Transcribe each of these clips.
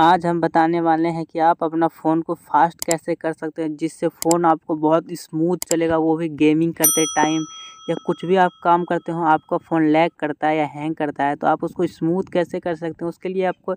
आज हम बताने वाले हैं कि आप अपना फ़ोन को फास्ट कैसे कर सकते हैं जिससे फ़ोन आपको बहुत स्मूथ चलेगा वो भी गेमिंग करते टाइम या कुछ भी आप काम करते हो आपका फ़ोन लैग करता है या हैंग करता है तो आप उसको स्मूथ कैसे कर सकते हैं उसके लिए आपको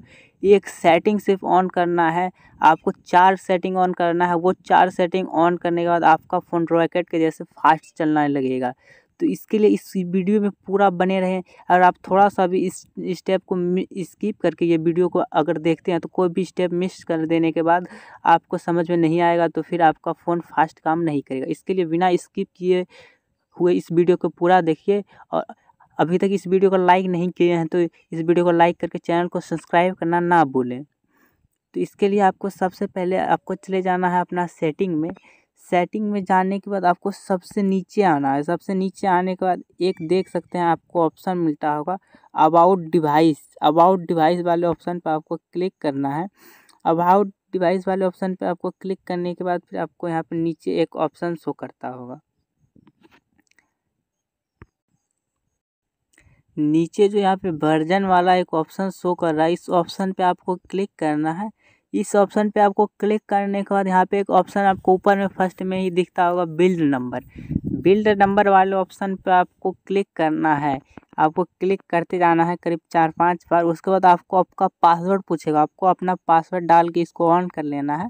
एक सेटिंग सिर्फ ऑन करना है आपको चार सेटिंग ऑन करना है वो चार सेटिंग ऑन करने के बाद आपका फ़ोन रॉकेट के जैसे फास्ट चलना लगेगा तो इसके लिए इस वीडियो में पूरा बने रहें अगर आप थोड़ा सा भी इस स्टेप को स्किप करके ये वीडियो को अगर देखते हैं तो कोई भी स्टेप मिस कर देने के बाद आपको समझ में नहीं आएगा तो फिर आपका फ़ोन फास्ट काम नहीं करेगा इसके लिए बिना स्किप किए हुए इस वीडियो को पूरा देखिए और अभी तक इस वीडियो को लाइक नहीं किए हैं तो इस वीडियो को लाइक करके चैनल को सब्सक्राइब करना ना भूलें तो इसके लिए आपको सबसे पहले आपको चले जाना है अपना सेटिंग में सेटिंग में जाने के बाद आपको सबसे नीचे आना है सबसे नीचे आने के बाद एक देख सकते हैं आपको ऑप्शन मिलता होगा अबाउट डिवाइस अबाउट डिवाइस वाले ऑप्शन पर आपको क्लिक करना है अबाउट डिवाइस वाले ऑप्शन पर आपको क्लिक करने के बाद फिर आपको यहाँ पर नीचे एक ऑप्शन शो करता होगा नीचे जो यहाँ पे वर्जन वाला एक ऑप्शन शो कर रहा है इस ऑप्शन पे आपको क्लिक करना है इस ऑप्शन पे आपको क्लिक करने के बाद यहाँ पे एक ऑप्शन आपको ऊपर में फर्स्ट में ही दिखता होगा बिल्ड नंबर बिल्ड नंबर वाले ऑप्शन पे आपको क्लिक करना है आपको क्लिक करते जाना है करीब चार पाँच बार उसके बाद आपको आपका पासवर्ड पूछेगा आपको अपना पासवर्ड डाल के इसको ऑन कर लेना है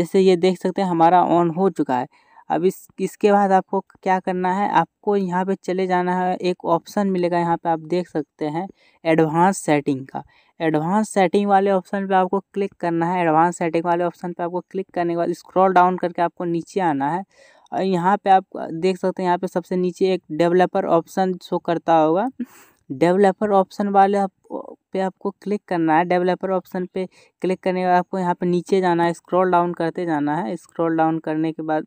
जैसे ये देख सकते हैं हमारा ऑन हो चुका है अब इस इसके बाद आपको क्या करना है आपको यहाँ पे चले जाना है एक ऑप्शन मिलेगा यहाँ पे आप देख सकते हैं एडवांस सेटिंग का एडवांस सेटिंग वाले ऑप्शन पे आपको क्लिक करना है एडवांस सेटिंग वाले ऑप्शन पे आपको क्लिक करने के बाद स्क्रॉल डाउन करके आपको नीचे आना है और यहाँ पर आप देख सकते हैं यहाँ पर सबसे नीचे एक डेवलपर ऑप्शन शो करता होगा डेवलपर ऑप्शन वाले आप पे आपको क्लिक करना है डेवलपर ऑप्शन पे क्लिक करने के बाद आपको यहाँ पे नीचे जाना है स्क्रॉल डाउन करते जाना है स्क्रॉल डाउन करने के बाद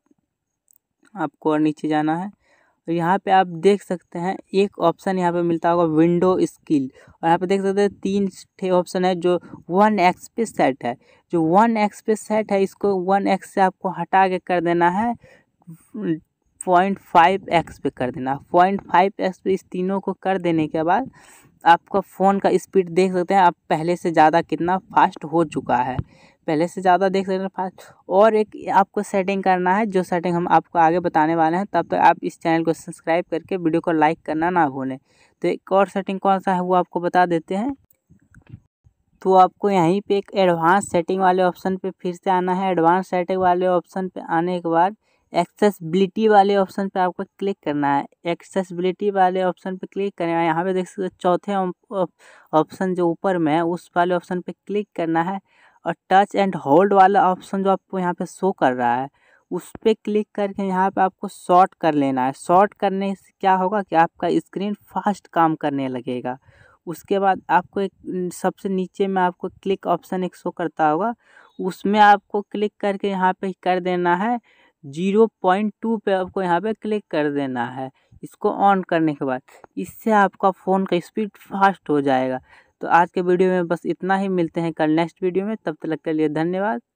आपको और नीचे जाना है और तो यहाँ पे आप देख सकते हैं एक ऑप्शन यहाँ पे मिलता होगा विंडो स्किल और यहाँ पे देख सकते हैं तीन छः ऑप्शन है जो वन एक्स पे सेट है जो वन एक्स पे सेट है इसको वन एक्स से आपको हटा के कर देना है पॉइंट फाइव एक्स पे कर देना पॉइंट फाइव एक्स पे इस तीनों को कर देने के बाद आपका फ़ोन का स्पीड देख सकते हैं आप पहले से ज़्यादा कितना फास्ट हो चुका है पहले से ज़्यादा देख सकते हैं फास्ट और एक आपको सेटिंग करना है जो सेटिंग हम आपको आगे बताने वाले हैं तब तक तो आप इस चैनल को सब्सक्राइब करके वीडियो को लाइक करना ना भूलें तो एक और सेटिंग कौन सा है वो आपको बता देते हैं तो आपको यहीं पे एक एडवांस सेटिंग वाले ऑप्शन पे फिर से आना है एडवांस सेटिंग वाले ऑप्शन पे आने के बाद एक्सेसबिलिटी वाले ऑप्शन पे आपको क्लिक करना है एक्सेसबिलिटी वाले ऑप्शन पे क्लिक करने है यहाँ पे देख सकते हो चौथे ऑप्शन जो ऊपर में है उस वाले ऑप्शन पे क्लिक करना है और टच एंड होल्ड वाला ऑप्शन जो आपको यहाँ पे शो कर रहा है उस पर क्लिक करके यहाँ पे आपको शॉर्ट कर लेना है शॉर्ट करने से क्या होगा कि आपका स्क्रीन फास्ट काम करने लगेगा उसके बाद आपको एक सबसे नीचे में आपको क्लिक ऑप्शन एक शो करता होगा उसमें आपको क्लिक करके यहाँ पे कर देना है जीरो पॉइंट टू पर आपको यहाँ पे क्लिक कर देना है इसको ऑन करने के बाद इससे आपका फ़ोन का स्पीड फास्ट हो जाएगा तो आज के वीडियो में बस इतना ही मिलते हैं कल नेक्स्ट वीडियो में तब तक के लिए धन्यवाद